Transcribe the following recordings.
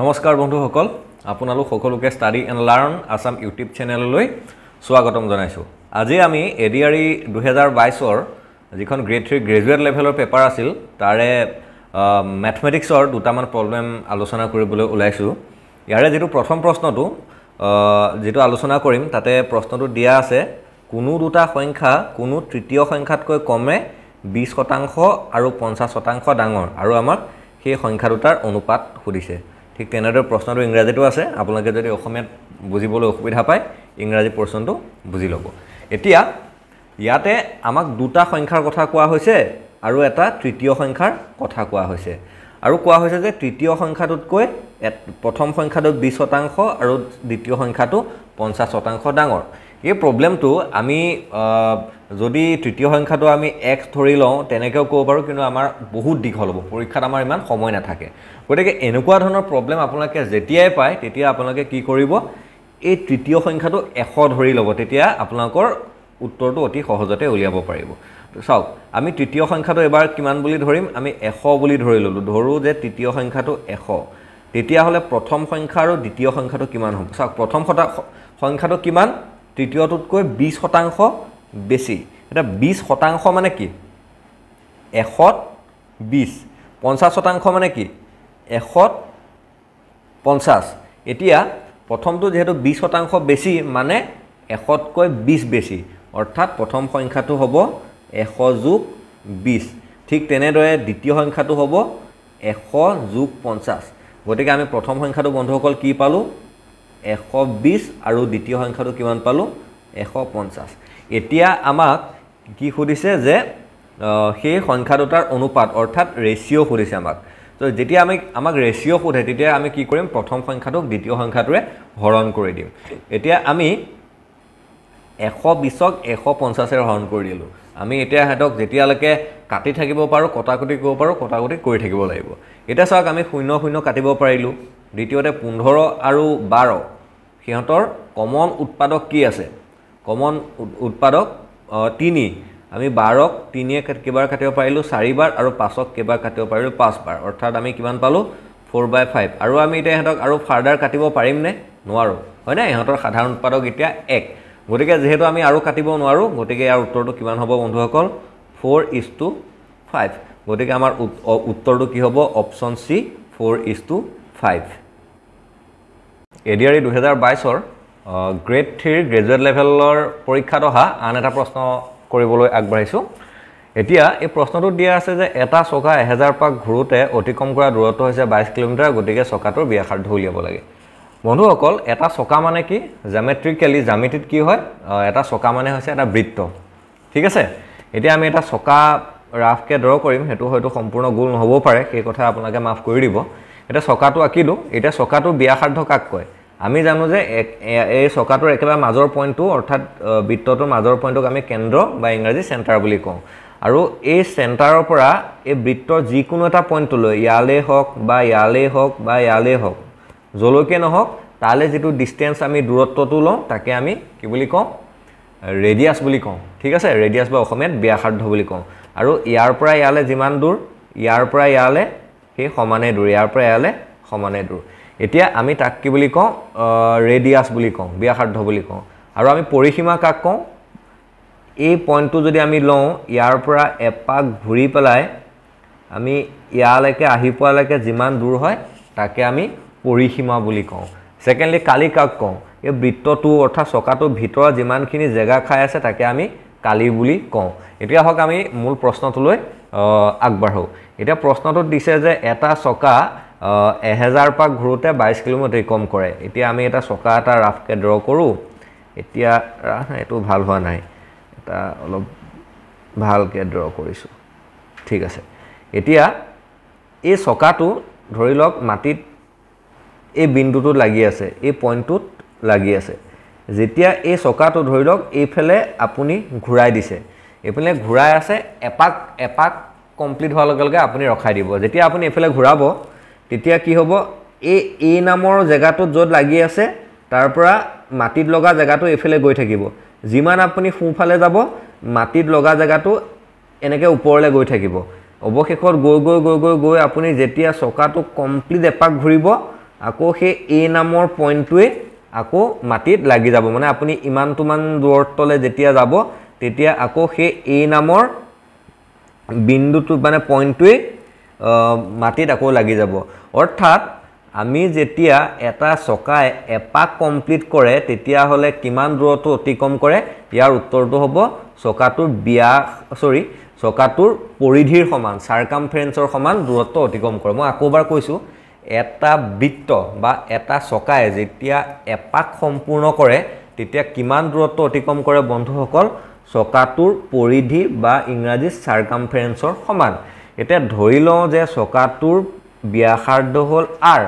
নমস্কাৰ বন্ধুসকল আপোনালোক সকলোকে study and learn Assam YouTube চেনেললৈ স্বাগতম জনাইছোঁ আজি আমি এ ডি আৰ ই দুহেজাৰ বাইছৰ যিখন গ্ৰেড থ্ৰী গ্ৰেজুৱেট লেভেলৰ পেপাৰ আছিল তাৰে মেথমেটিক্সৰ দুটামান প্ৰব্লেম আলোচনা কৰিবলৈ ওলাইছোঁ ইয়াৰে যিটো প্ৰথম প্ৰশ্নটো যিটো আলোচনা কৰিম তাতে প্ৰশ্নটো দিয়া আছে কোনো দুটা সংখ্যা কোনো তৃতীয় সংখ্যাতকৈ কমে বিছ শতাংশ আৰু পঞ্চাছ শতাংশ ডাঙৰ আৰু আমাক সেই সংখ্যা দুটাৰ অনুপাত সুধিছে ঠিক তেনেদৰে প্ৰশ্নটো ইংৰাজীটো আছে আপোনালোকে যদি অসমীয়াত বুজিবলৈ অসুবিধা পায় ইংৰাজী প্ৰশ্নটো বুজি ল'ব এতিয়া ইয়াতে আমাক দুটা সংখ্যাৰ কথা কোৱা হৈছে আৰু এটা তৃতীয় সংখ্যাৰ কথা কোৱা হৈছে আৰু কোৱা হৈছে যে তৃতীয় সংখ্যাটোতকৈ প্ৰথম সংখ্যাটো বিছ শতাংশ আৰু দ্বিতীয় সংখ্যাটো পঞ্চাছ শতাংশ ডাঙৰ এই প্ৰব্লেমটো আমি যদি তৃতীয় সংখ্যাটো আমি এক্স ধৰি লওঁ তেনেকৈও ক'ব পাৰোঁ কিন্তু আমাৰ বহুত দীঘল হ'ব পৰীক্ষাত আমাৰ ইমান সময় নাথাকে গতিকে এনেকুৱা ধৰণৰ প্ৰব্লেম আপোনালোকে যেতিয়াই পায় তেতিয়া আপোনালোকে কি কৰিব এই তৃতীয় সংখ্যাটো এশ ধৰি ল'ব তেতিয়া আপোনালোকৰ উত্তৰটো অতি সহজতে উলিয়াব পাৰিব চাওক আমি তৃতীয় সংখ্যাটো এবাৰ কিমান বুলি ধৰিম আমি এশ বুলি ধৰি ল'লোঁ ধৰোঁ যে তৃতীয় সংখ্যাটো এশ তেতিয়াহ'লে প্ৰথম সংখ্যা আৰু দ্বিতীয় সংখ্যাটো কিমান হ'ব চাওক প্ৰথম শতা সংখ্যাটো কিমান তৃতীয়টোতকৈ বিছ শতাংশ বেছি এটা বিছ শতাংশ মানে কি এশত বিছ পঞ্চাছ শতাংশ মানে কি এশত পঞ্চাছ এতিয়া প্ৰথমটো যিহেতু বিছ শতাংশ বেছি মানে এশতকৈ বিছ বেছি অৰ্থাৎ প্ৰথম সংখ্যাটো হ'ব এশ যোগ বিছ ঠিক তেনেদৰে দ্বিতীয় সংখ্যাটো হ'ব এশ যোগ পঞ্চাছ গতিকে আমি প্ৰথম সংখ্যাটো বন্ধুসকল কি পালোঁ এশ বিছ আৰু দ্বিতীয় সংখ্যাটো কিমান পালোঁ এশ পঞ্চাছ এতিয়া আমাক কি সুধিছে যে সেই সংখ্যা দুটাৰ অনুপাত অৰ্থাৎ ৰেচিঅ' সুধিছে আমাক তো যেতিয়া আমি আমাক ৰেচিঅ' সোধে তেতিয়া আমি কি কৰিম প্ৰথম সংখ্যাটোক দ্বিতীয় সংখ্যাটোৱে হৰণ কৰি দিম এতিয়া আমি এশ বিছক এশ পঞ্চাছেৰে হৰণ কৰি দিলোঁ আমি এতিয়া সিহঁতক যেতিয়ালৈকে কাটি থাকিব পাৰোঁ কটা কটাকুটি কৰিব পাৰোঁ কটাকুটি কৰি থাকিব লাগিব এতিয়া চাওক আমি শূন্য শূন্য কাটিব পাৰিলোঁ দ্বিতীয়তে পোন্ধৰ আৰু বাৰ সিহঁতৰ কমন উৎপাদক কি আছে কমন উৎপাদক তিনি আমি বাৰক তিনিয়ে কেইবাৰ কাটিব পাৰিলোঁ চাৰিবাৰ আৰু পাঁচক কেইবাৰ কাটিব পাৰিলোঁ পাঁচবাৰ অৰ্থাৎ আমি কিমান পালোঁ ফ'ৰ বাই ফাইভ আৰু আমি এতিয়া সিহঁতক আৰু ফাৰ্ডাৰ কাটিব পাৰিম নে নোৱাৰোঁ হয়নে ইহঁতৰ সাধাৰণ উৎপাদক এতিয়া এক গতিকে যিহেতু আমি আৰু কাটিব নোৱাৰোঁ গতিকে ইয়াৰ উত্তৰটো কিমান হ'ব বন্ধুসকল ফ'ৰ ইজ টু ফাইভ গতিকে আমাৰ উত্তৰটো কি হ'ব option C four is to five এডিয়াৰী দুহেজাৰ বাইছৰ গ্ৰেড থ্ৰীৰ গ্ৰেজুৱেট লেভেলৰ পৰীক্ষাত অহা আন এটা প্ৰশ্ন কৰিবলৈ আগবাঢ়িছোঁ এতিয়া এই প্ৰশ্নটোত দিয়া আছে যে এটা চকা এহেজাৰ পাক ঘূৰোঁতে অতিক্ৰম কৰা দূৰত্ব হৈছে বাইছ কিলোমিটাৰ গতিকে চকাটোৰ ব্যাসাৰ্ধ উলিয়াব লাগে বন্ধুসকল এটা চকা মানে কি জামেট্ৰিকেলি জামিটিত কি হয় এটা চকা মানে হৈছে এটা বৃত্ত ঠিক আছে এতিয়া আমি এটা চকা ৰাফকৈ ড্ৰ কৰিম সেইটো হয়তো সম্পূৰ্ণ গোল নহ'বও পাৰে সেই কথা আপোনালোকে মাফ কৰি দিব এতিয়া চকাটো আঁকিলোঁ এতিয়া চকাটো ব্যাসাৰ্ধ কাক কয় আমি জানো যে এই চকাটোৰ একেবাৰে মাজৰ পইণ্টটো অৰ্থাৎ বৃত্তটোৰ মাজৰ পইণ্টটোক আমি কেন্দ্ৰ বা ইংৰাজী চেণ্টাৰ বুলি কওঁ আৰু এই চেণ্টাৰৰ পৰা এই বৃত্তৰ যিকোনো এটা পইণ্টটোলৈ ইয়ালেই হওক বা ইয়ালেই হওক বা ইয়ালেই হওক য'লৈকে নহওক তালৈ যিটো ডিষ্টেঞ্চ আমি দূৰত্বটো লওঁ তাকে আমি কি বুলি কওঁ ৰেডিয়াছ বুলি কওঁ ঠিক আছে ৰেডিয়াছ বা অসমীয়াত ব্যাসাৰ্ধ বুলি কওঁ আৰু ইয়াৰ পৰা ইয়ালৈ যিমান দূৰ ইয়াৰ পৰা ইয়ালৈ সেই সমানেই দূৰ ইয়াৰ পৰা ইয়ালৈ সমানেই দূৰ এতিয়া আমি তাক কি বুলি কওঁ ৰেডিয়াছ বুলি কওঁ ব্যাসাৰ্ধ বুলি কওঁ আৰু আমি পৰিসীমা কাক কওঁ এই পইণ্টটো যদি আমি লওঁ ইয়াৰ পৰা এপাক ঘূৰি পেলাই আমি ইয়ালৈকে আহি পোৱালৈকে যিমান দূৰ হয় তাকে আমি পৰিসীমা বুলি কওঁ ছেকেণ্ডলি কালি কাক কওঁ এই বৃত্তটো অৰ্থাৎ চকাটোৰ ভিতৰত যিমানখিনি জেগা খাই আছে তাকে আমি কালি বুলি কওঁ এতিয়া হওক আমি মূল প্ৰশ্নটোলৈ আগবাঢ়োঁ এতিয়া প্ৰশ্নটোত দিছে যে এটা চকা এহেজাৰ পাক ঘূৰোতে বাইছ কিলোমিটাৰ কম কৰে এতিয়া আমি এটা চকা এটা ৰাফকৈ ড্ৰ কৰোঁ এতিয়া ৰাফ নাই এইটো ভাল হোৱা নাই এটা অলপ ভালকৈ ড্ৰ কৰিছোঁ ঠিক আছে এতিয়া এই চকাটো ধৰি লওক মাটিত এই বিন্দুটোত লাগি আছে এই পইণ্টটোত লাগি আছে যেতিয়া এই চকাটো ধৰি লওক এইফালে আপুনি ঘূৰাই দিছে এইফালে ঘূৰাই আছে এপাক এপাক কমপ্লিট হোৱাৰ লগে লগে আপুনি ৰখাই দিব যেতিয়া আপুনি এইফালে ঘূৰাব তেতিয়া কি হ'ব এই এ নামৰ জেগাটোত য'ত লাগি আছে তাৰ পৰা মাটিত লগা জেগাটো এইফালে গৈ থাকিব যিমান আপুনি সোঁফালে যাব মাটিত লগা জেগাটো এনেকৈ ওপৰলৈ গৈ থাকিব অৱশেষত গৈ গৈ গৈ গৈ গৈ আপুনি যেতিয়া চকাটো কমপ্লিট এপাক ঘূৰিব আকৌ সেই এ নামৰ পইণ্টটোৱে আকৌ মাটিত লাগি যাব মানে আপুনি ইমানটো মান দূৰত্বলৈ যেতিয়া যাব তেতিয়া আকৌ সেই এ নামৰ বিন্দুটো মানে পইণ্টটোৱেই মাটিত আকৌ লাগি যাব অৰ্থাৎ আমি যেতিয়া এটা চকাই এপাক কমপ্লিট কৰে তেতিয়াহ'লে কিমান দূৰত্ব অতিক্ৰম কৰে ইয়াৰ উত্তৰটো হ'ব চকাটোৰ ব্যাস চৰি চকাটোৰ পৰিধিৰ সমান চাৰকামফেৰেঞ্চৰ সমান দূৰত্ব অতিক্ৰম কৰে মই আকৌবাৰ কৈছোঁ এটা বৃত্ত বা এটা চকাই যেতিয়া এপাক সম্পূৰ্ণ কৰে তেতিয়া কিমান দূৰত্ব অতিক্ৰম কৰে বন্ধুসকল চকাটোৰ পৰিধি বা ইংৰাজী চাৰকামফেৰেঞ্চৰ সমান এতিয়া ধৰি লওঁ যে চকাটোৰ ব্যাসাৰ্ধ হল আৰ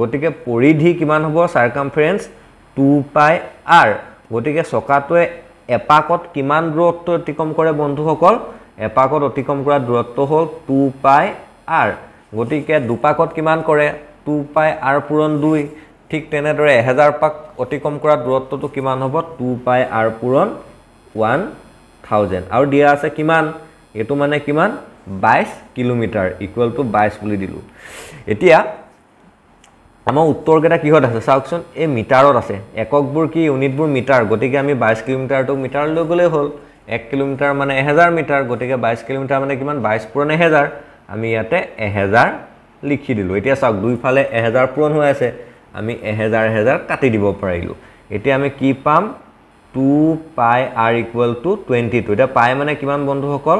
গতিকে পৰিধি কিমান হব সাৰকামফেস টু পাই আৰ গতিকে চকাটোৱে এপাকত কিমান দূৰত্ব অতিক্ৰম কৰে বন্ধুসকল এপাকত অতিক্ৰম কৰা দূৰত্ব হল টু পাই আৰ গতিকে দুপাকত কিমান কৰে টু পাই আৰ পূৰণ দুই ঠিক তেনেদৰে এহেজাৰ পাক অতিক্ৰম কৰা দূৰত্বটো কিমান হব টু পাই আৰ পূৰণ ওৱান থাউজেণ্ড আৰু দিয়া আছে কিমান এইটো মানে কিমান বাইছ কিলোমিটাৰ ইকুৱেল টু বাইছ বুলি দিলোঁ এতিয়া আমাৰ উত্তৰকেইটা কিহত আছে চাওকচোন এই মিটাৰত আছে এককবোৰ কি ইউনিটবোৰ মিটাৰ গতিকে আমি বাইছ কিলোমিটাৰটো মিটাৰ লৈ গ'লেই হ'ল এক কিলোমিটাৰ মানে এহেজাৰ মিটাৰ গতিকে বাইছ কিলোমিটাৰ মানে কিমান বাইছ পূৰণ এহেজাৰ আমি ইয়াতে এহেজাৰ লিখি দিলোঁ এতিয়া চাওক দুইফালে এহেজাৰ পূৰণ হৈ আছে আমি এহেজাৰ এহেজাৰ কাটি দিব পাৰিলোঁ এতিয়া আমি কি পাম two pi r equal to twenty two এতিয়া পাই মানে কিমান বন্ধুসকল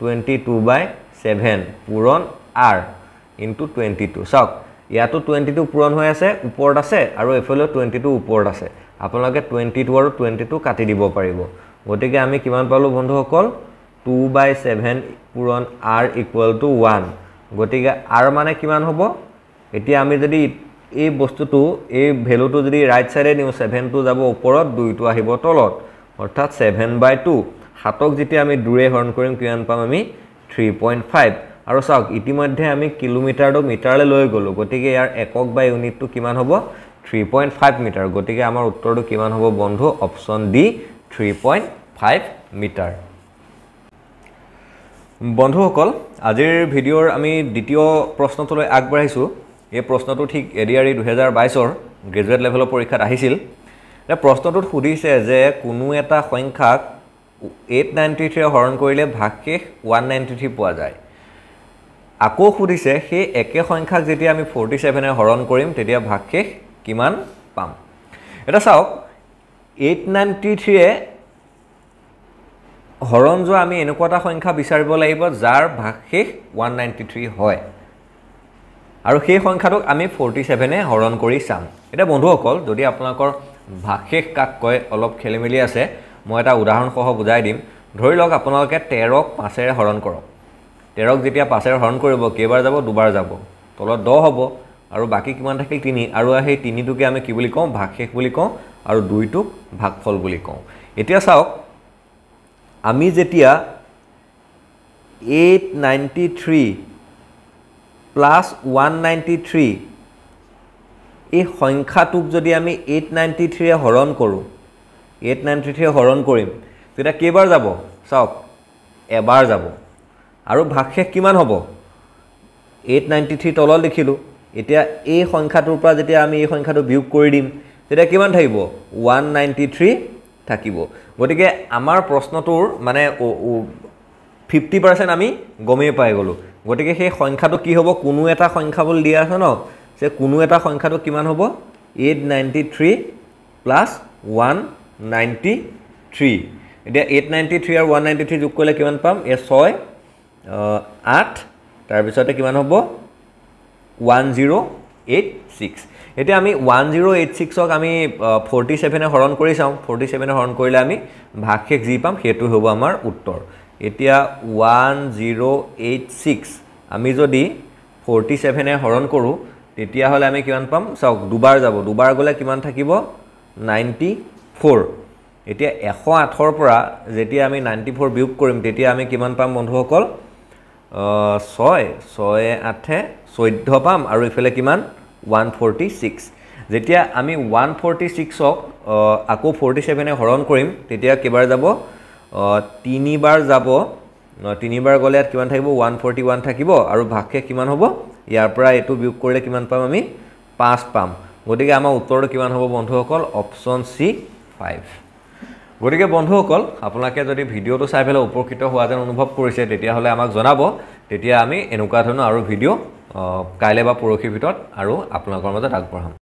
টুৱেণ্টি 22 by 7 পূৰণ টুৱেণ্টি টু চাওক ইয়াতো টুৱেণ্টি টু পূৰণ হৈ আছে ওপৰত আছে আৰু এইফালেও টুৱেণ্টি টু ওপৰত আছে আপোনালোকে টুৱেণ্টি টু আৰু টুৱেণ্টি টু কাটি দিব পাৰিব গতিকে আমি কিমান পালোঁ বন্ধুসকল টু বাই 7 পূৰণ আৰ ইকুৱেল টু ওৱান গতিকে আৰ মানে কিমান হ'ব এতিয়া আমি যদি এই বস্তুটো এই ভেলুটো যদি ৰাইট সাইডে নিউ 7 টো যাব ওপৰত দুইটো আহিব তলত অৰ্থাৎ ছেভেন বাই টু সাতক যেতিয়া আমি দূৰে হৰণ কৰিম কিমান পাম আমি থ্ৰী পইণ্ট ফাইভ আৰু চাওক ইতিমধ্যে আমি কিলোমিটাৰটো মিটাৰলৈ লৈ গ'লোঁ গতিকে ইয়াৰ একক বা ইউনিটটো কিমান হব থ্ৰী পইণ্ট ফাইভ মিটাৰ গতিকে আমাৰ উত্তৰটো কিমান হব বন্ধু option D three point five meter বন্ধুসকল আজিৰ ভিডিঅ'ৰ আমি দ্বিতীয় প্ৰশ্নটোলৈ আগবাইছো এই প্ৰশ্নটো ঠিক এডিআৰই দুহেজাৰ বাইছৰ গ্ৰেজুৱেট লেভেলৰ পৰীক্ষাত আহিছিল এতিয়া প্ৰশ্নটোত সুধিছে যে কোনো এটা সংখ্যাক এইট নাইণ্টি থ্ৰীয়ে হৰণ কৰিলে ভাগশেষ ওৱান নাইণ্টি থ্ৰী পোৱা যায় আকৌ সুধিছে সেই একে সংখ্যাক যেতিয়া আমি ফৰ্টি ছেভেনে হৰণ কৰিম তেতিয়া ভাগশেষ কিমান পাম এতিয়া চাওক এইট নাইণ্টি থ্ৰীয়ে হৰণ যোৱা আমি এনেকুৱা এটা সংখ্যা বিচাৰিব লাগিব যাৰ ভাগশেষ ওৱান নাইণ্টি থ্ৰী হয় আৰু সেই সংখ্যাটোক আমি ফৰ্টি ছেভেনে হৰণ কৰি চাম এতিয়া বন্ধুসকল যদি আপোনালোকৰ ভাগশেষ কাক কয় অলপ খেলি মেলি আছে মই এটা উদাহৰণসহ বুজাই দিম ধৰি লওক আপোনালোকে তেৰক পাঁচেৰে হৰণ কৰক তেৰক যেতিয়া পাঁচেৰে হৰণ কৰিব কেইবাৰ যাব দুবাৰ যাব তলত দহ হ'ব আৰু বাকী কিমান থাকিল তিনি আৰু সেই তিনিটোকে আমি কি বুলি কওঁ ভাগ শেষ বুলি কওঁ আৰু দুইটোক ভাগফল বুলি কওঁ এতিয়া চাওক আমি যেতিয়া eight ninety three plus one ninety three এই সংখ্যাটোক যদি আমি এইট নাইণ্টি থ্ৰীৰে হৰণ কৰোঁ এইট নাইন থ্ৰী থ্ৰী হৰণ কৰিম তেতিয়া কেইবাৰ যাব চাওক এবাৰ যাব আৰু ভাগশেষ কিমান হ'ব এইট নাইণ্টি থ্ৰী তলত লিখিলোঁ এতিয়া এই সংখ্যাটোৰ পৰা যেতিয়া আমি এই সংখ্যাটো বিয়োগ কৰি দিম তেতিয়া কিমান থাকিব ওৱান নাইণ্টি থ্ৰী থাকিব গতিকে আমাৰ প্ৰশ্নটোৰ মানে ফিফটি পাৰ্চেণ্ট আমি গমেই পাই গ'লোঁ গতিকে সেই সংখ্যাটো কি হ'ব কোনো এটা সংখ্যা বুলি দিয়া আছে ন যে কোনো এটা সংখ্যাটো কিমান হ'ব eight ninety three plus one ninety three এতিয়া এইট নাইণ্টি থ্ৰী আৰু ওৱান নাইণ্টি থ্ৰী যোগ কৰিলে কিমান পাম এই ছয় আঠ তাৰপিছতে কিমান হ'ব ওৱান জিৰ' এইট ছিক্স এতিয়া আমি ওৱান জিৰ' এইট ছিক্সক আমি ফৰ্টি ছেভেনে হৰণ কৰি চাওঁ ফৰ্টি ছেভেনে হৰণ কৰিলে আমি ভাগশেষ যি পাম সেইটো হ'ব আমাৰ উত্তৰ এতিয়া ওৱান জিৰ' এইট ছিক্স আমি যদি ফৰ্টি ছেভেনে হৰণ কৰোঁ তেতিয়াহ'লে আমি কিমান পাম চাওক দুবাৰ যাব দুবাৰ গ'লে কিমান থাকিব নাইণ্টি ফ'ৰ এতিয়া এশ আঠৰ পৰা যেতিয়া আমি নাইণ্টি ফ'ৰ বিয়োগ কৰিম তেতিয়া আমি কিমান পাম বন্ধুসকল ছয় ছয় আঠে চৈধ্য পাম আৰু ইফালে কিমান ওৱান ফৰ্টি ছিক্স যেতিয়া আমি ওৱান ফৰ্টি ছিক্সক আকৌ ফৰ্টি ছেভেনে হৰণ কৰিম তেতিয়া কেইবাৰ যাব তিনিবাৰ যাব তিনিবাৰ গ'লে ইয়াত কিমান থাকিব ওৱান ফৰ্টি ওৱান থাকিব আৰু ভাগশেষ কিমান হ'ব ইয়াৰ পৰা এইটো বিয়োগ কৰিলে কিমান পাম আমি পাঁচ পাম গতিকে আমাৰ উত্তৰটো কিমান হ'ব বন্ধুসকল অপশ্যন চি ফাইভ গতিকে বন্ধুসকল আপোনালোকে যদি ভিডিঅ'টো চাই পেলাই উপকৃত হোৱা যেন অনুভৱ কৰিছে তেতিয়াহ'লে আমাক জনাব তেতিয়া আমি এনেকুৱা ধৰণৰ আৰু ভিডিঅ' কাইলৈ বা পৰহিৰ ভিতৰত আৰু আপোনালোকৰ মাজত আগবঢ়াম